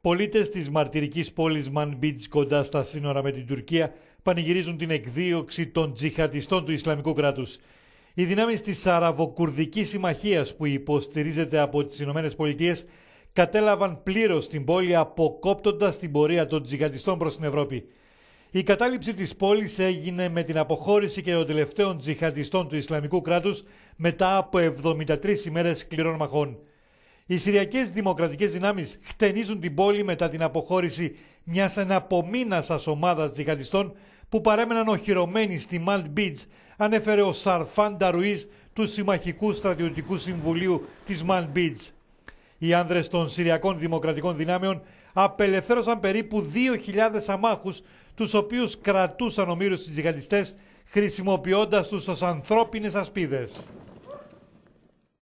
Πολίτες της μαρτυρικής πόλης Μανμπίτζ κοντά στα σύνορα με την Τουρκία πανηγυρίζουν την εκδίωξη των τζιχαντιστών του Ισλαμικού κράτους. Οι δυνάμεις της Αραβοκουρδικής Συμμαχίας που υποστηρίζεται από τις ΗΠΑ κατέλαβαν πλήρως την πόλη αποκόπτοντας την πορεία των τζιχαντιστών προς την Ευρώπη. Η κατάληψη της πόλης έγινε με την αποχώρηση και των τελευταίων τζιχαντιστών του Ισλαμικού Κράτους μετά από 73 ημέρες σκληρών μαχών. Οι Συριακές δημοκρατικές δυνάμεις χτενίζουν την πόλη μετά την αποχώρηση μιας αναπομείνασας ομάδας τζιχαντιστών που παρέμεναν οχυρωμένοι στη Μαλτ Beach, ανέφερε ο Σαρφάν Νταρουή του Συμμαχικού Στρατιωτικού Συμβουλίου της Μαλτ Beach. Οι άνδρες των Συριακών Δημοκρατικών Δυνάμεων απελευθέρωσαν περίπου 2.000 αμάχους, τους οποίους κρατούσαν ομήρους οι τζιχαντιστές, χρησιμοποιώντας τους ως ανθρώπινες